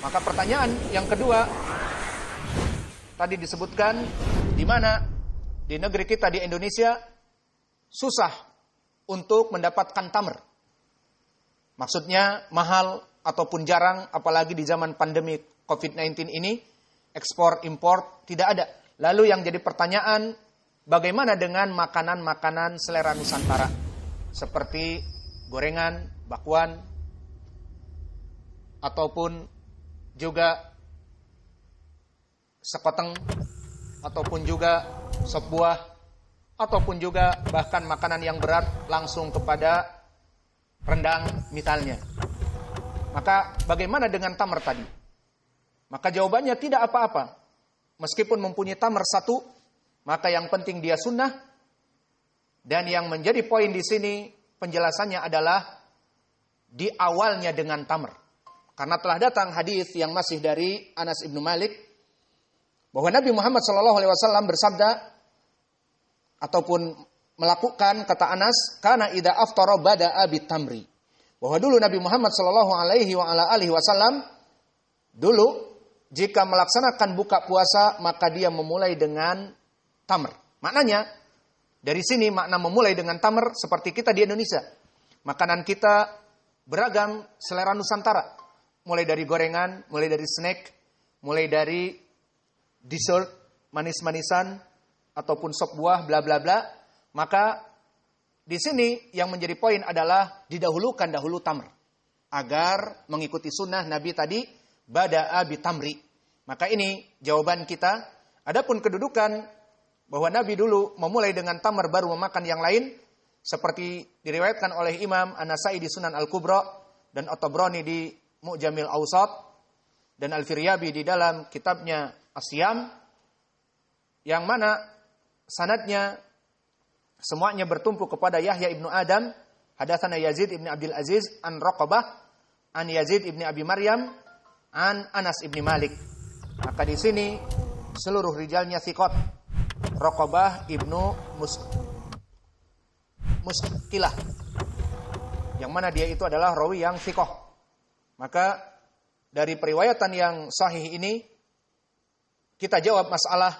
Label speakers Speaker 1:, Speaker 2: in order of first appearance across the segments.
Speaker 1: Maka pertanyaan yang kedua tadi disebutkan di mana di negeri kita di Indonesia susah untuk mendapatkan tamer. Maksudnya mahal ataupun jarang apalagi di zaman pandemi COVID-19 ini ekspor impor tidak ada. Lalu yang jadi pertanyaan bagaimana dengan makanan-makanan selera nusantara seperti gorengan, bakwan ataupun juga sekoteng ataupun juga sebuah ataupun juga bahkan makanan yang berat langsung kepada rendang misalnya. Maka bagaimana dengan tamar tadi? Maka jawabannya tidak apa-apa. Meskipun mempunyai tamar satu, maka yang penting dia sunnah. Dan yang menjadi poin di sini penjelasannya adalah di awalnya dengan tamar. Karena telah datang hadis yang masih dari Anas ibnu Malik bahwa Nabi Muhammad Shallallahu Alaihi Wasallam bersabda ataupun melakukan kata Anas karena ida aftara bada abi tamri bahwa dulu Nabi Muhammad Shallallahu Alaihi Wasallam dulu jika melaksanakan buka puasa maka dia memulai dengan tamr. Maknanya dari sini makna memulai dengan tamr seperti kita di Indonesia. Makanan kita beragam selera Nusantara mulai dari gorengan, mulai dari snack, mulai dari dessert, manis-manisan, ataupun sop buah, bla bla bla. Maka di sini yang menjadi poin adalah didahulukan dahulu tamr. Agar mengikuti sunnah Nabi tadi, bada'a bitamri. Maka ini jawaban kita. Adapun kedudukan bahwa Nabi dulu memulai dengan tamar baru memakan yang lain. Seperti diriwayatkan oleh Imam Anasai di Sunan Al-Kubra dan Otobroni di Mu'jamil Ausat dan Al-Firyabi di dalam kitabnya Asyam yang mana sanatnya semuanya bertumpu kepada Yahya ibnu Adam hadatsana Yazid ibnu Abdul Aziz an Raqabah an Yazid ibnu Abi Maryam an Anas ibnu Malik maka di sini seluruh rijalnya sikot Raqabah ibnu Mus Muskilah yang mana dia itu adalah rawi yang sikoh maka dari periwayatan yang sahih ini kita jawab masalah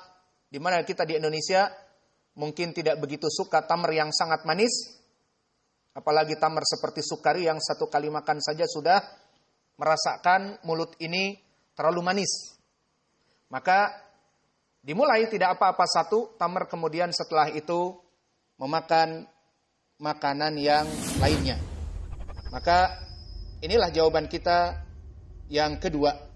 Speaker 1: di mana kita di Indonesia mungkin tidak begitu suka tamar yang sangat manis, apalagi tamar seperti sukari yang satu kali makan saja sudah merasakan mulut ini terlalu manis. Maka dimulai tidak apa-apa satu tamar kemudian setelah itu memakan makanan yang lainnya. Maka Inilah jawaban kita yang kedua.